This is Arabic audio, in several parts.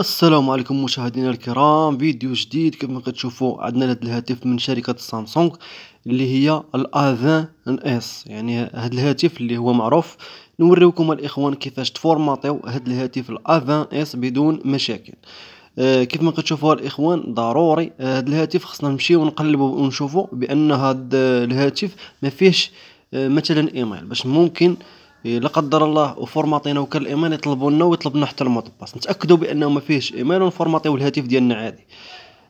السلام عليكم مشاهدينا الكرام فيديو جديد كما كتشوفوا عندنا هذا الهاتف من شركه سامسونج اللي هي الاذان اس يعني هذا الهاتف اللي هو معروف نوريكم الاخوان كيفاش تفورماطيو هذا الهاتف الاذان اس بدون مشاكل آه، كيف ما كتشوفوا الاخوان ضروري آه، هذا الهاتف خصنا نمشيو ونقلبوا ونشوفوا بان هذا الهاتف ما فيهش آه، مثلا ايميل باش ممكن آه إيه، لا قدر الله وفورماطينا وكالايمان يطلبوا لنا ويطلبوا لنا حتى المطباس نتاكدوا بانه ما فيهش ايمان ونفورماطيو الهاتف ديالنا عادي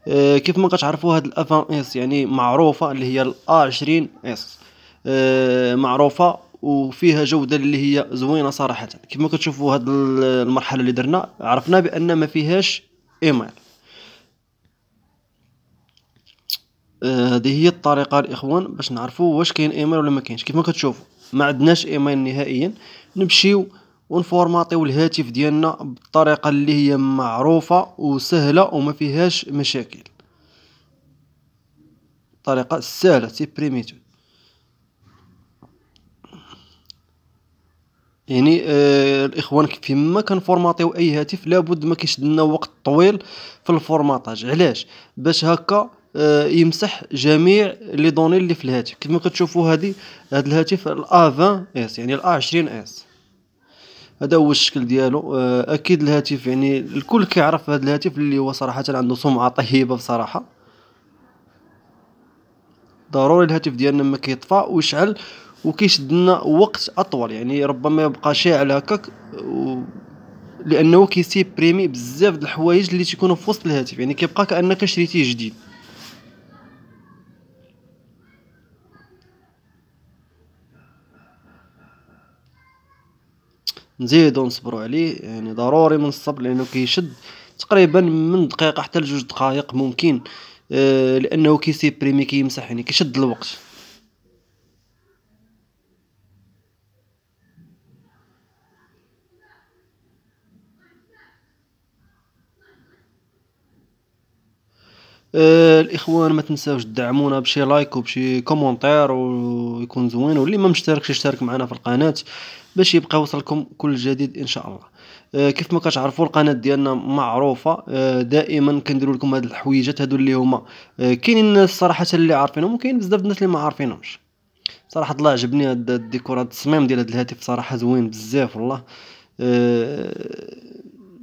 إيه، كيف ما كتعرفوا هاد الافان اس يعني معروفه اللي هي ال 20 اس إيه، معروفه وفيها جوده اللي هي زوينه صراحه ما كتشوفوا هاد المرحله اللي درنا عرفنا بان ما فيهاش ايميل هذه هي الطريقه الاخوان باش نعرفوا واش كاين ايميل ولا ما كاينش ما كتشوفوا ما عندناش ايميل نهائيا نمشيو ونفورماطيو الهاتف ديالنا بالطريقه اللي هي معروفه وسهله وما فيهاش مشاكل طريقه سهله سي بريميتو يعني آه الاخوان فيما فورماطيو اي هاتف لابد ما كيشد لنا وقت طويل في الفورماطاج علاش باش هكا آه، يمسح جميع لي دوني اللي في الهاتف كما كتشوفوا هذه هذا الهاتف الا 20 اس يعني الا 20 اس هذا هو الشكل ديالو آه، اكيد الهاتف يعني الكل كيعرف هذا الهاتف اللي هو صراحه عنده سمعه طيبه بصراحه ضروري الهاتف ديالنا ما كيطفى ويشعل وكيشد لنا وقت اطول يعني ربما يبقى شاعل هكاك و... لانه كيسيبريمي بزاف د الحوايج اللي تيكونوا في وسط الهاتف يعني كيبقى كانك شريتيه جديد نزيدو نصبرو عليه يعني ضروري من الصبر لانه كيشد تقريبا من دقيقه حتى لجوج دقائق ممكن آه لانه كيسيبريمي كيمسح يعني كيشد الوقت آه، الاخوان ما تنساوش تدعمونا بشي لايك وبشي كومونتير ويكون زوين واللي ما مشتركش يشترك معنا في القناه باش يبقى يوصلكم كل جديد ان شاء الله آه كيف ما كتعرفوا القناه ديالنا معروفه آه دائما كنديروا لكم هاد الحويجات هادو اللي هما آه، كاينين الناس صراحه اللي عارفينهم وكاين بزاف الناس اللي ما عارفينهمش صراحه الله عجبني هاد الديكور هاد التصميم ديال هاد الهاتف صراحه زوين بزاف والله آه،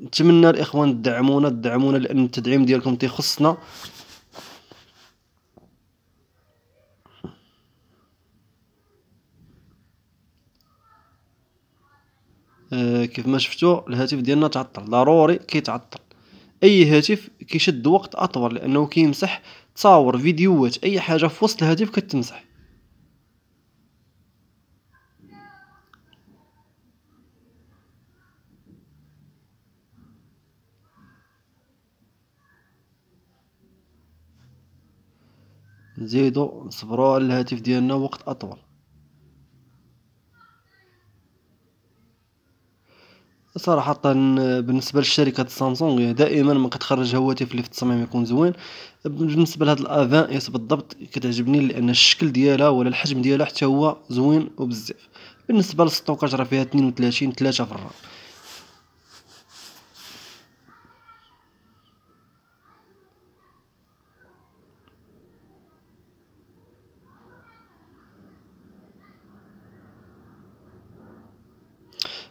نتمنى الاخوان تدعمونا تدعمونا لان التدعيم ديالكم تيخصنا آه، كيف ما شفتوا الهاتف ديالنا تعطل ضروري كيتعطل اي هاتف كيشد وقت اطول لانه كيمسح تصاور فيديوهات اي حاجه في وسط الهاتف كتمسح نزيدو نصبرو على الهاتف ديالنا وقت اطول صراحة بالنسبة لشركة سامسونج دائما ما كتخرج هواتف اللي في التصميم يكون زوين بالنسبة لهاد يس بالضبط كتعجبني لان الشكل ديالها ولا الحجم ديالها حتى هو زوين وبزاف بالنسبة للستوكاج راه فيها 32 3 في الرام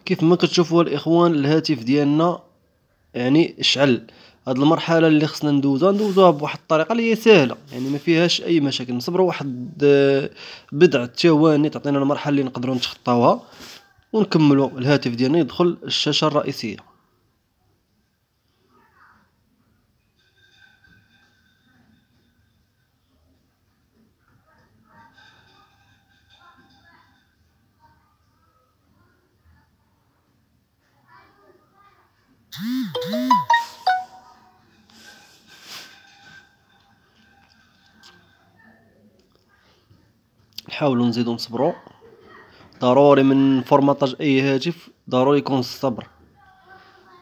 كيف ما كتشوفوا الاخوان الهاتف ديالنا يعني شعل هاد المرحله اللي خصنا ندوزها ندوزوها بواحد الطريقه اللي هي سهله يعني ما فيهاش اي مشاكل نصبروا واحد آه، بضع ثواني تعطينا المرحله اللي نقدروا نتخطاوها ونكملوا الهاتف ديالنا يدخل الشاشه الرئيسيه نحاولوا نزيدو نصبروا ضروري من فورماطاج اي هاتف ضروري يكون الصبر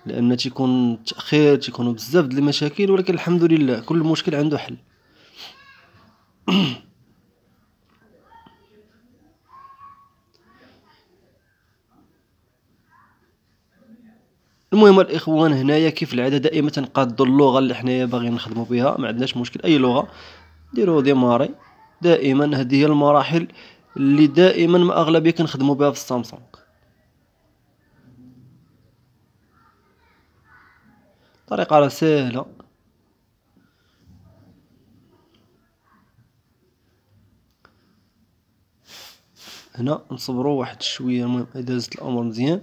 لان تيكون تاخير تيكونوا بزاف د المشاكل ولكن الحمد لله كل مشكل عنده حل المهم الاخوان هنايا كيف العاده دائما تنقادوا اللغه اللي حنايا باغيين نخدموا بها ما عندناش مشكل اي لغه ديروا ديماري دائما هذه هي المراحل اللي دائما ما اغلبيه كنخدموا بها في السامسونج طريقه راه سهله هنا نصبروا واحد شويه المهم دازت الامر مزيان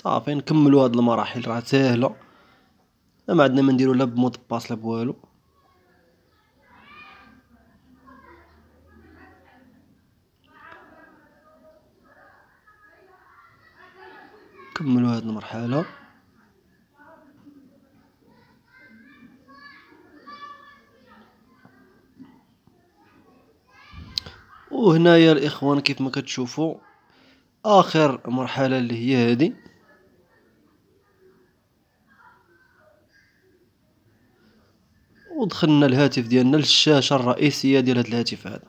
صافي نكملوا هاد المراحل راه ساهله ما عندنا ما نديرو لا بمود باس لا بوالو كملوا هاد المرحله وهنايا الاخوان كيف ما كتشوفوا اخر مرحله اللي هي هذه ودخلنا الهاتف ديالنا للشاشه الرئيسيه ديال هذا الهاتف هذا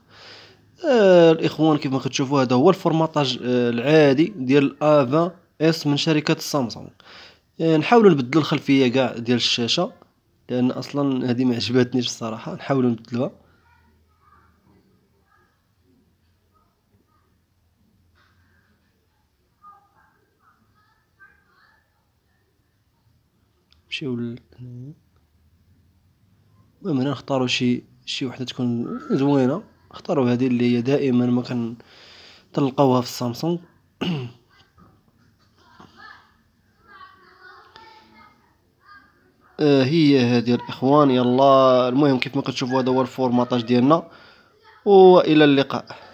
آه الاخوان ما كتشوفوا هذا هو الفورماطاج آه العادي ديال الافا اس من شركه سامسونج آه نحاولوا نبدلوا الخلفيه كاع ديال الشاشه لان اصلا هذه ما عجبتنيش الصراحه نحاولوا نبدلوها نمشيو ل... المهم هنا نختارو شي شي وحده تكون زوينه اختاروا هذه اللي هي دائما ما كان تلقاوها في السامسونج آه، هي هذه الاخوان يلا المهم كيف ما كتشوفوا هذا هو الفورماطاج ديالنا والى اللقاء